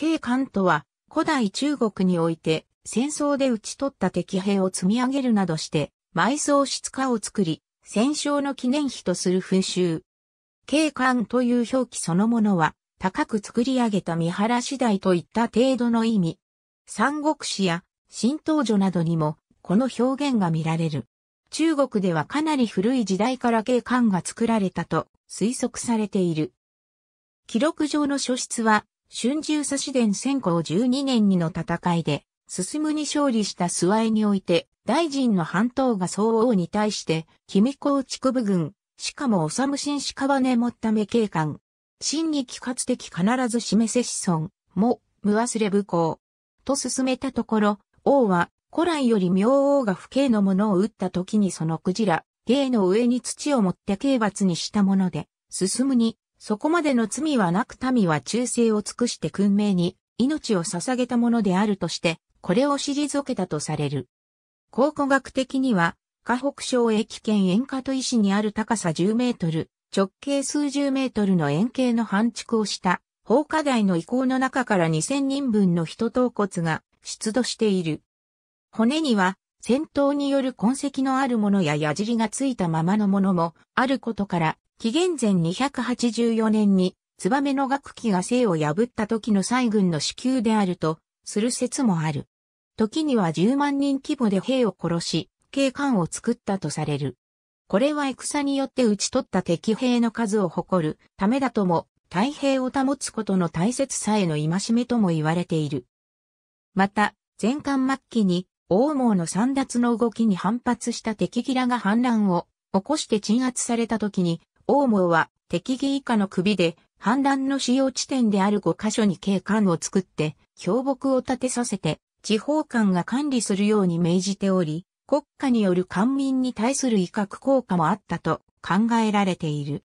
慶官とは、古代中国において、戦争で討ち取った敵兵を積み上げるなどして、埋葬室化を作り、戦勝の記念碑とする風習。慶官という表記そのものは、高く作り上げた見原次第といった程度の意味。三国志や新東女などにも、この表現が見られる。中国ではかなり古い時代から慶官が作られたと推測されている。記録上の書室は春秋差し伝先行12年にの戦いで、進むに勝利した諏訪江において、大臣の半島が総王に対して、君公畜部軍、しかもおさむしんしかばねもっため警官。真に揮活的必ず示せ子孫、も、無忘れ武功。と進めたところ、王は、古来より明王が不敬のものを撃った時にそのクジラ、芸の上に土を持って刑罰にしたもので、進むに、そこまでの罪はなく民は忠誠を尽くして訓命に命を捧げたものであるとして、これを退けたとされる。考古学的には、河北省駅圏沿化と石にある高さ10メートル、直径数十メートルの円形の半築をした放火台の遺構の中から2000人分の人頭骨が出土している。骨には戦闘による痕跡のあるものや矢尻がついたままのものもあることから紀元前284年に、ツバメの学期が生を破った時の西軍の支給であると、する説もある。時には10万人規模で兵を殺し、警官を作ったとされる。これは戦によって討ち取った敵兵の数を誇るためだとも、太平を保つことの大切さへの戒めとも言われている。また、前巻末期に、王網の三奪の動きに反発した敵ギラが反乱を起こして鎮圧された時に、大毛は敵義以下の首で、反乱の使用地点である5カ所に警官を作って、標木を立てさせて、地方官が管理するように命じており、国家による官民に対する威嚇効果もあったと考えられている。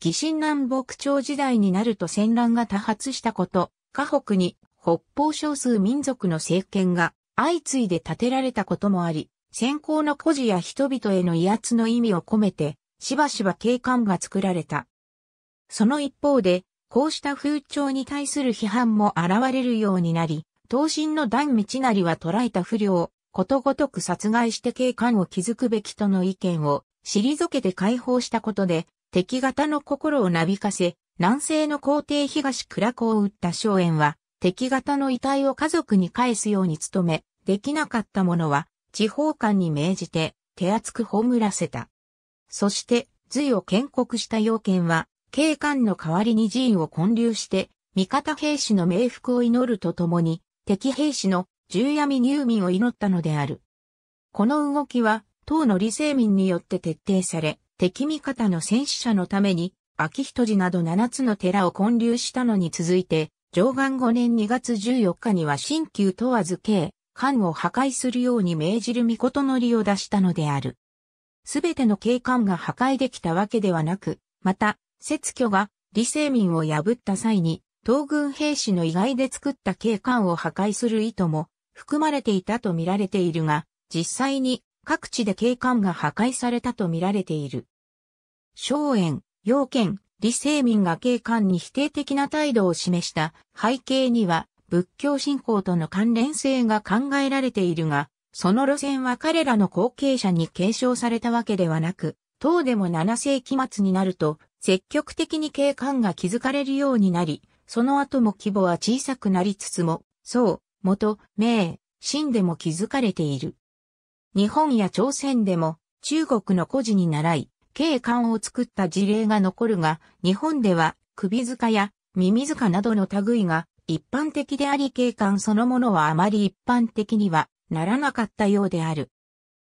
疑心南北朝時代になると戦乱が多発したこと、河北に北方少数民族の政権が相次いで建てられたこともあり、先行の孤児や人々への威圧の意味を込めて、しばしば景観が作られた。その一方で、こうした風潮に対する批判も現れるようになり、東進の段道成は捉えた不良をことごとく殺害して警官を築くべきとの意見を退けて解放したことで、敵方の心をなびかせ、南西の皇帝東倉子を撃った荘園は、敵方の遺体を家族に返すように努め、できなかった者は、地方官に命じて、手厚く葬らせた。そして、隋を建国した要件は、警官の代わりに寺院を建立して、味方兵士の冥福を祈るとともに、敵兵士の重闇入民を祈ったのである。この動きは、党の理性民によって徹底され、敵味方の戦死者のために、秋人寺など7つの寺を建立したのに続いて、上岸5年2月14日には新旧問わず刑、官を破壊するように命じる御事の利を出したのである。すべての景観が破壊できたわけではなく、また、雪挙が李世民を破った際に、東軍兵士の意外で作った景観を破壊する意図も含まれていたと見られているが、実際に各地で景観が破壊されたと見られている。荘園、要件、李世民が景観に否定的な態度を示した背景には、仏教信仰との関連性が考えられているが、その路線は彼らの後継者に継承されたわけではなく、唐でも7世紀末になると、積極的に景観が築かれるようになり、その後も規模は小さくなりつつも、そう、元、明、清でも築かれている。日本や朝鮮でも中国の故事に習い、景観を作った事例が残るが、日本では首塚や耳塚などの類が一般的であり景観そのものはあまり一般的にはならなかったようである。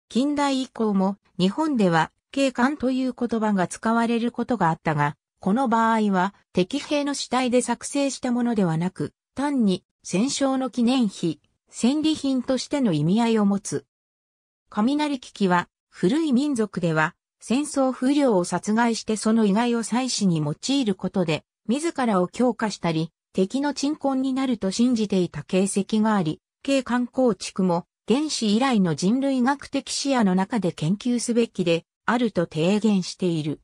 近代以降も日本では警官という言葉が使われることがあったが、この場合は敵兵の主体で作成したものではなく、単に戦勝の記念碑、戦利品としての意味合いを持つ。雷危機は古い民族では戦争不良を殺害してその意外を祭祀に用いることで自らを強化したり敵の鎮魂になると信じていた形跡があり、景観構築も原始以来の人類学的視野の中で研究すべきであると提言している。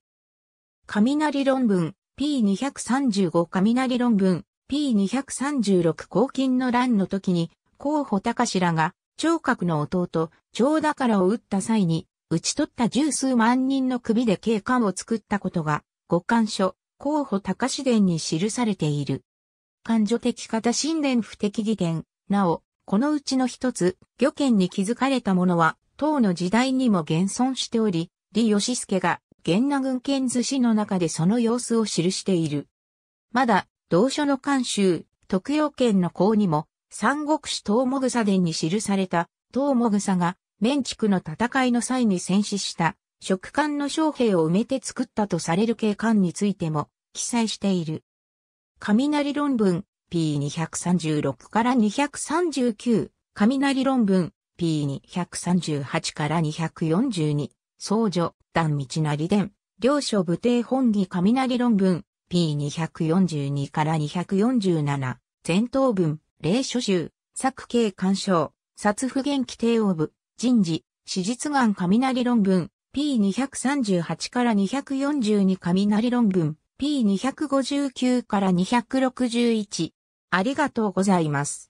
雷論文 P235 雷論文 P236 黄金の乱の時に、候補しらが、聴覚の弟、長からを撃った際に、撃ち取った十数万人の首で警官を作ったことが、五感書、候補高隆伝に記されている。感情的型神殿不適義伝、なお、このうちの一つ、漁権に築かれたものは、唐の時代にも現存しており、李義助が、源那郡県寿司の中でその様子を記している。まだ、同書の監修、特養圏の項にも、三国志東もぐさ伝に記された、唐もぐさが、面畜の戦いの際に戦死した、食官の将兵を埋めて作ったとされる景観についても、記載している。雷論文、P236 から239、雷論文、P238 から242、僧女、段道成伝、両所武帝本義雷論文、P242 から247、前頭文、霊書集、作形鑑賞、殺不元規定オブ、人事、史実眼雷論文、P238 から242雷論文、P259 から261、ありがとうございます。